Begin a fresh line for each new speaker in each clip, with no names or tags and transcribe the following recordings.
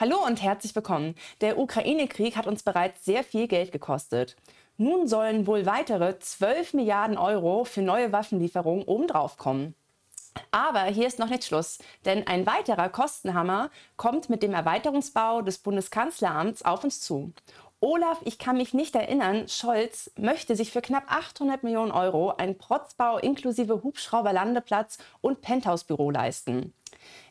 Hallo und herzlich willkommen. Der Ukraine-Krieg hat uns bereits sehr viel Geld gekostet. Nun sollen wohl weitere 12 Milliarden Euro für neue Waffenlieferungen obendrauf kommen. Aber hier ist noch nicht Schluss, denn ein weiterer Kostenhammer kommt mit dem Erweiterungsbau des Bundeskanzleramts auf uns zu. Olaf, ich kann mich nicht erinnern, Scholz möchte sich für knapp 800 Millionen Euro einen Protzbau inklusive Hubschrauberlandeplatz und Penthouse-Büro leisten.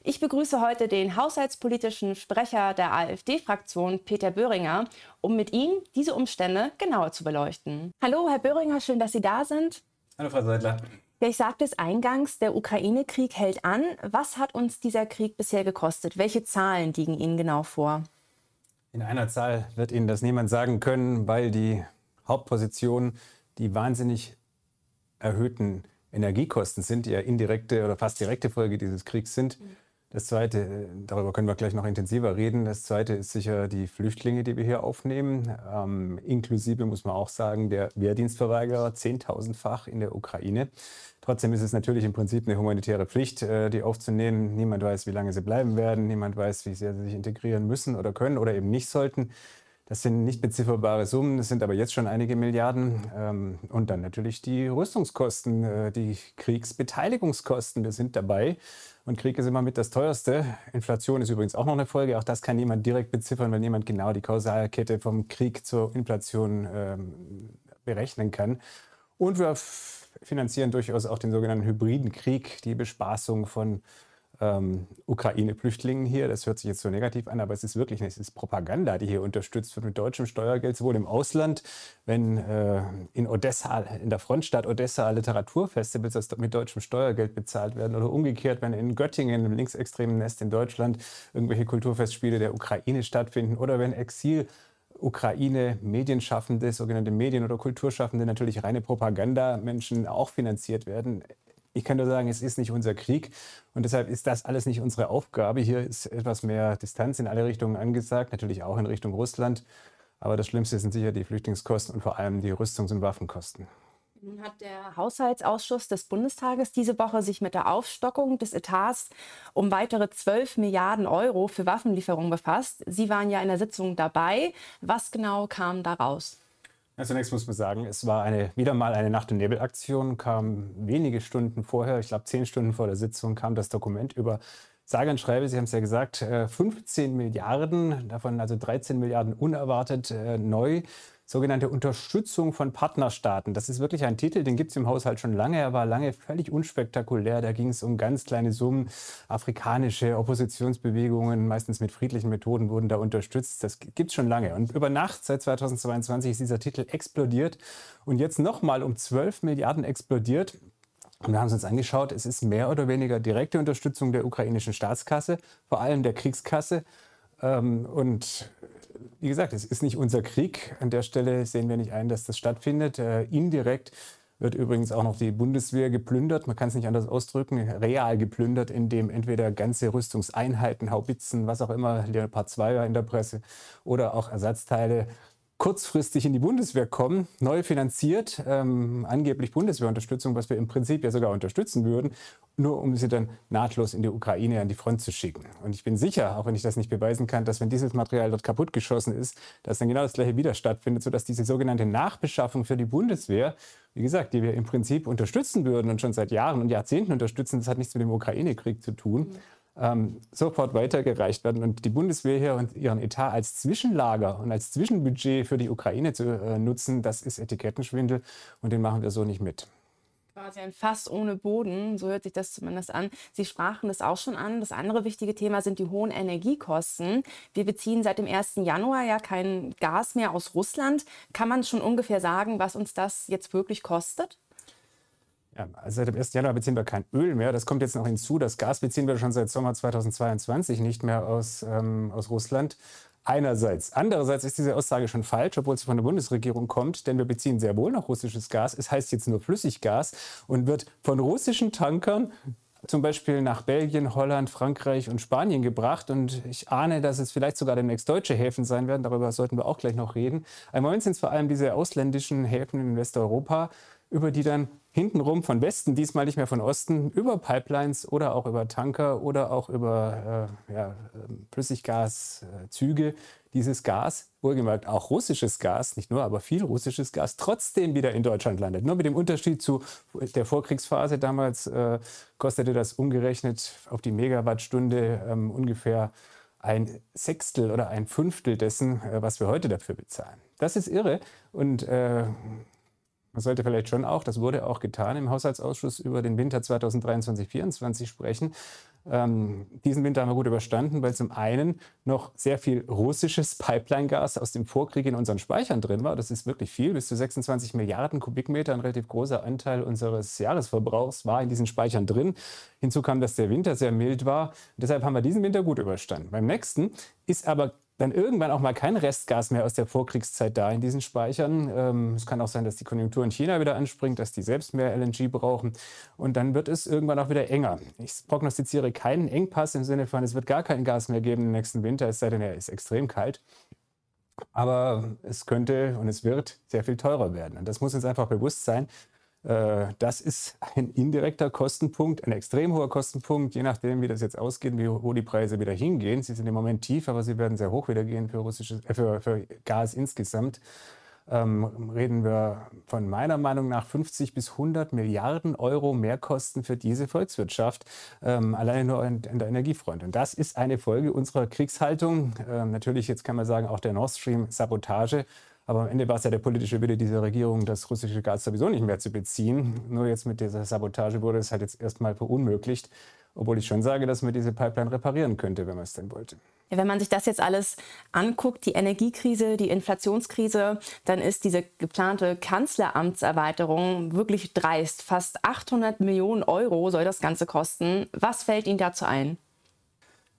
Ich begrüße heute den haushaltspolitischen Sprecher der AfD-Fraktion, Peter Böhringer, um mit ihm diese Umstände genauer zu beleuchten. Hallo, Herr Böhringer, schön, dass Sie da sind.
Hallo, Frau Seidler.
Ja, ich sagte es eingangs, der Ukraine-Krieg hält an. Was hat uns dieser Krieg bisher gekostet? Welche Zahlen liegen Ihnen genau vor?
In einer Zahl wird Ihnen das niemand sagen können, weil die Hauptposition die wahnsinnig erhöhten Energiekosten sind, die ja indirekte oder fast direkte Folge dieses Kriegs sind. Mhm. Das Zweite, äh, darüber können wir gleich noch intensiver reden, das Zweite ist sicher die Flüchtlinge, die wir hier aufnehmen, ähm, inklusive, muss man auch sagen, der Wehrdienstverweigerer, 10.000-fach in der Ukraine. Trotzdem ist es natürlich im Prinzip eine humanitäre Pflicht, äh, die aufzunehmen. Niemand weiß, wie lange sie bleiben werden, niemand weiß, wie sehr sie sich integrieren müssen oder können oder eben nicht sollten. Das sind nicht bezifferbare Summen, das sind aber jetzt schon einige Milliarden. Ähm, und dann natürlich die Rüstungskosten, äh, die Kriegsbeteiligungskosten, wir sind dabei. Und Krieg ist immer mit das teuerste. Inflation ist übrigens auch noch eine Folge. Auch das kann niemand direkt beziffern, wenn jemand genau die Kausalkette vom Krieg zur Inflation ähm, berechnen kann. Und wir finanzieren durchaus auch den sogenannten hybriden Krieg, die Bespaßung von ähm, Ukraine-Flüchtlingen hier. Das hört sich jetzt so negativ an, aber es ist wirklich es ist Propaganda, die hier unterstützt wird mit deutschem Steuergeld, sowohl im Ausland, wenn äh, in Odessa, in der Frontstadt Odessa Literaturfestivals das mit deutschem Steuergeld bezahlt werden oder umgekehrt, wenn in Göttingen, im linksextremen Nest in Deutschland, irgendwelche Kulturfestspiele der Ukraine stattfinden oder wenn Exil Ukraine Medienschaffende, sogenannte Medien- oder Kulturschaffende, natürlich reine Propagandamenschen auch finanziert werden ich kann nur sagen, es ist nicht unser Krieg und deshalb ist das alles nicht unsere Aufgabe. Hier ist etwas mehr Distanz in alle Richtungen angesagt, natürlich auch in Richtung Russland. Aber das Schlimmste sind sicher die Flüchtlingskosten und vor allem die Rüstungs- und Waffenkosten.
Nun hat der Haushaltsausschuss des Bundestages diese Woche sich mit der Aufstockung des Etats um weitere 12 Milliarden Euro für Waffenlieferungen befasst. Sie waren ja in der Sitzung dabei. Was genau kam da raus?
zunächst muss man sagen, es war eine, wieder mal eine Nacht- und Nebel-Aktion, kam wenige Stunden vorher, ich glaube zehn Stunden vor der Sitzung, kam das Dokument über sage und schreibe, Sie haben es ja gesagt, 15 äh, Milliarden, davon also 13 Milliarden unerwartet äh, neu. Sogenannte Unterstützung von Partnerstaaten. Das ist wirklich ein Titel, den gibt es im Haushalt schon lange. Er war lange völlig unspektakulär. Da ging es um ganz kleine Summen. Afrikanische Oppositionsbewegungen, meistens mit friedlichen Methoden, wurden da unterstützt. Das gibt es schon lange. Und über Nacht, seit 2022, ist dieser Titel explodiert und jetzt nochmal um 12 Milliarden explodiert. Und wir haben es uns angeschaut, es ist mehr oder weniger direkte Unterstützung der ukrainischen Staatskasse, vor allem der Kriegskasse. Ähm, und wie gesagt, es ist nicht unser Krieg. An der Stelle sehen wir nicht ein, dass das stattfindet. Äh, indirekt wird übrigens auch noch die Bundeswehr geplündert. Man kann es nicht anders ausdrücken. Real geplündert, indem entweder ganze Rüstungseinheiten, Haubitzen, was auch immer, Leopard 2 war in der Presse, oder auch Ersatzteile kurzfristig in die Bundeswehr kommen, neu finanziert, ähm, angeblich Bundeswehrunterstützung, was wir im Prinzip ja sogar unterstützen würden, nur um sie dann nahtlos in die Ukraine an die Front zu schicken. Und ich bin sicher, auch wenn ich das nicht beweisen kann, dass wenn dieses Material dort kaputtgeschossen ist, dass dann genau das gleiche wieder stattfindet, sodass diese sogenannte Nachbeschaffung für die Bundeswehr, wie gesagt, die wir im Prinzip unterstützen würden und schon seit Jahren und Jahrzehnten unterstützen, das hat nichts mit dem Ukraine-Krieg zu tun. Mhm ähm, sofort weitergereicht werden und die Bundeswehr hier und ihren Etat als Zwischenlager und als Zwischenbudget für die Ukraine zu äh, nutzen, das ist Etikettenschwindel und den machen wir so nicht mit
quasi ein Fass ohne Boden, so hört sich das zumindest an. Sie sprachen das auch schon an. Das andere wichtige Thema sind die hohen Energiekosten. Wir beziehen seit dem 1. Januar ja kein Gas mehr aus Russland. Kann man schon ungefähr sagen, was uns das jetzt wirklich kostet?
Ja, also seit dem 1. Januar beziehen wir kein Öl mehr. Das kommt jetzt noch hinzu. Das Gas beziehen wir schon seit Sommer 2022 nicht mehr aus, ähm, aus Russland. Einerseits. Andererseits ist diese Aussage schon falsch, obwohl sie von der Bundesregierung kommt, denn wir beziehen sehr wohl noch russisches Gas. Es heißt jetzt nur Flüssiggas und wird von russischen Tankern zum Beispiel nach Belgien, Holland, Frankreich und Spanien gebracht. Und ich ahne, dass es vielleicht sogar demnächst deutsche Häfen sein werden. Darüber sollten wir auch gleich noch reden. Im Moment sind es vor allem diese ausländischen Häfen in Westeuropa, über die dann hintenrum von Westen, diesmal nicht mehr von Osten, über Pipelines oder auch über Tanker oder auch über äh, ja, ähm, Flüssiggaszüge dieses Gas, wohlgemerkt auch russisches Gas, nicht nur, aber viel russisches Gas, trotzdem wieder in Deutschland landet. Nur mit dem Unterschied zu der Vorkriegsphase damals äh, kostete das umgerechnet auf die Megawattstunde äh, ungefähr ein Sechstel oder ein Fünftel dessen, äh, was wir heute dafür bezahlen. Das ist irre und äh, man sollte vielleicht schon auch, das wurde auch getan im Haushaltsausschuss, über den Winter 2023-2024 sprechen. Ähm, diesen Winter haben wir gut überstanden, weil zum einen noch sehr viel russisches Pipeline-Gas aus dem Vorkrieg in unseren Speichern drin war. Das ist wirklich viel. Bis zu 26 Milliarden Kubikmeter, ein relativ großer Anteil unseres Jahresverbrauchs war in diesen Speichern drin. Hinzu kam, dass der Winter sehr mild war. Und deshalb haben wir diesen Winter gut überstanden. Beim nächsten ist aber dann irgendwann auch mal kein Restgas mehr aus der Vorkriegszeit da in diesen Speichern. Ähm, es kann auch sein, dass die Konjunktur in China wieder anspringt, dass die selbst mehr LNG brauchen. Und dann wird es irgendwann auch wieder enger. Ich prognostiziere keinen Engpass im Sinne von, es wird gar kein Gas mehr geben im nächsten Winter, es sei denn, er ist extrem kalt. Aber es könnte und es wird sehr viel teurer werden. Und das muss uns einfach bewusst sein. Äh, das ist ein indirekter Kostenpunkt, ein extrem hoher Kostenpunkt, je nachdem, wie das jetzt ausgeht, wie, hoch die Preise wieder hingehen. Sie sind im Moment tief, aber sie werden sehr hoch wieder gehen für, russisches, äh, für, für Gas insgesamt. Ähm, reden wir von meiner Meinung nach 50 bis 100 Milliarden Euro Mehrkosten für diese Volkswirtschaft, ähm, alleine nur an, an, der Energiefront. Und das ist eine Folge unserer Kriegshaltung. Ähm, natürlich, jetzt kann man sagen, auch der Nord Stream Sabotage. Aber am Ende war es ja der politische Wille dieser Regierung, das russische Gas sowieso nicht mehr zu beziehen. Nur jetzt mit dieser Sabotage wurde es halt jetzt erstmal verunmöglicht. Obwohl ich schon sage, dass man diese Pipeline reparieren könnte, wenn man es denn wollte.
Ja, wenn man sich das jetzt alles anguckt, die Energiekrise, die Inflationskrise, dann ist diese geplante Kanzleramtserweiterung wirklich dreist. Fast 800 Millionen Euro soll das Ganze kosten. Was fällt Ihnen dazu ein?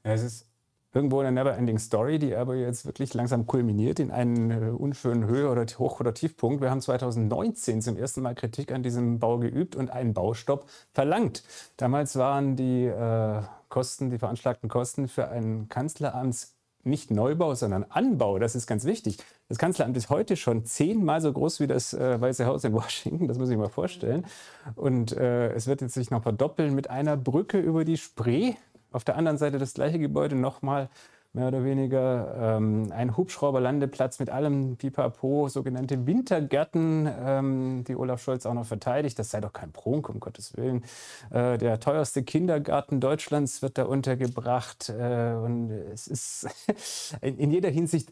Ja, es ist irgendwo eine Neverending Story, die aber jetzt wirklich langsam kulminiert in einen äh, unschönen Höhe- oder Hoch- oder Tiefpunkt. Wir haben 2019 zum ersten Mal Kritik an diesem Bau geübt und einen Baustopp verlangt. Damals waren die äh, Kosten, die veranschlagten Kosten für einen Kanzleramts nicht Neubau, sondern Anbau. Das ist ganz wichtig. Das Kanzleramt ist heute schon zehnmal so groß wie das äh, Weiße Haus in Washington. Das muss ich mal vorstellen. Und äh, es wird jetzt sich noch verdoppeln mit einer Brücke über die Spree auf der anderen Seite das gleiche Gebäude nochmal mehr oder weniger ähm, ein Hubschrauberlandeplatz mit allem Pipapo, sogenannte Wintergärten, ähm, die Olaf Scholz auch noch verteidigt. Das sei doch kein Prunk, um Gottes Willen. Äh, der teuerste Kindergarten Deutschlands wird da untergebracht. Äh, und es ist in, in jeder Hinsicht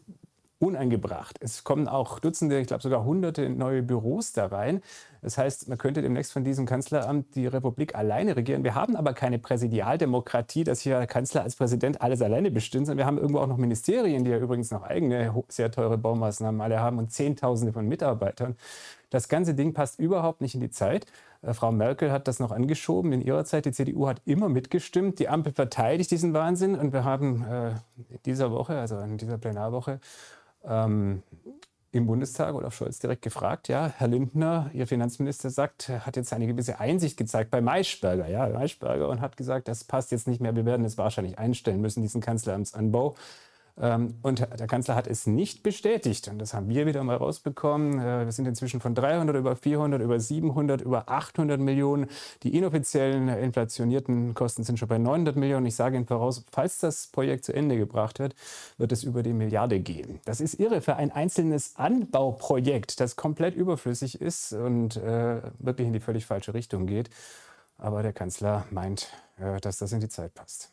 unangebracht. Es kommen auch Dutzende, ich glaube sogar Hunderte neue Büros da rein. Das heißt, man könnte demnächst von diesem Kanzleramt die Republik alleine regieren. Wir haben aber keine Präsidialdemokratie, dass hier der Kanzler als Präsident alles alleine bestimmt, sondern wir haben irgendwo auch noch Ministerien, die ja übrigens noch eigene sehr teure Baumaßnahmen alle haben und Zehntausende von Mitarbeitern. Das ganze Ding passt überhaupt nicht in die Zeit. Äh, Frau Merkel hat das noch angeschoben in ihrer Zeit. Die CDU hat immer mitgestimmt. Die Ampel verteidigt diesen Wahnsinn. Und wir haben äh, in dieser Woche, also in dieser Plenarwoche, ähm, im Bundestag oder Scholz direkt gefragt, ja, Herr Lindner, Ihr Finanzminister sagt, hat jetzt eine gewisse Einsicht gezeigt bei Maischberger, ja, Maischberger und hat gesagt, das passt jetzt nicht mehr, wir werden es wahrscheinlich einstellen müssen, diesen Kanzleramtsanbau. Ähm, und der Kanzler hat es nicht bestätigt. Und das haben wir wieder mal rausbekommen. Äh, wir sind inzwischen von 300 über 400, über 700, über 800 Millionen. Die inoffiziellen äh, inflationierten Kosten sind schon bei 900 Millionen. Ich sage Ihnen voraus, falls das Projekt zu Ende gebracht wird, wird es über die Milliarde gehen. Das ist irre für ein einzelnes Anbauprojekt, das komplett überflüssig ist und äh, wirklich in die völlig falsche Richtung geht. Aber der Kanzler meint, dass das in die Zeit passt.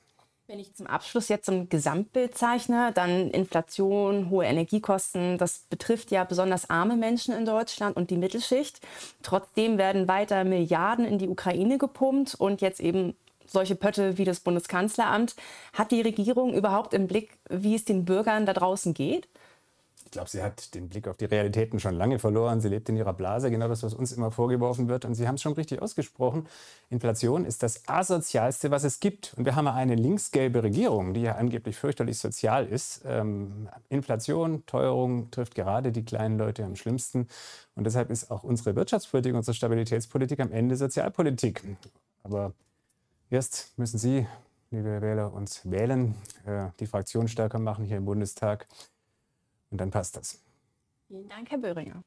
Wenn ich zum Abschluss jetzt ein Gesamtbild zeichne, dann Inflation, hohe Energiekosten, das betrifft ja besonders arme Menschen in Deutschland und die Mittelschicht. Trotzdem werden weiter Milliarden in die Ukraine gepumpt und jetzt eben solche Pötte wie das Bundeskanzleramt. Hat die Regierung überhaupt im Blick, wie es den Bürgern da draußen geht?
glaube, sie hat den Blick auf die Realitäten schon lange verloren. Sie lebt in ihrer Blase, genau das, was uns immer vorgeworfen wird. Und Sie haben es schon richtig ausgesprochen. Inflation ist das asozialste, was es gibt. Und wir haben eine linksgelbe Regierung, die ja angeblich fürchterlich sozial ist. Ähm, Inflation, Teuerung trifft gerade die kleinen Leute am schlimmsten. Und deshalb ist auch unsere Wirtschaftspolitik, unsere Stabilitätspolitik am Ende Sozialpolitik. Aber erst müssen Sie, liebe Wähler, uns wählen, äh, die Fraktion stärker machen hier im Bundestag und dann passt das.
Vielen Dank, Herr Böhringer.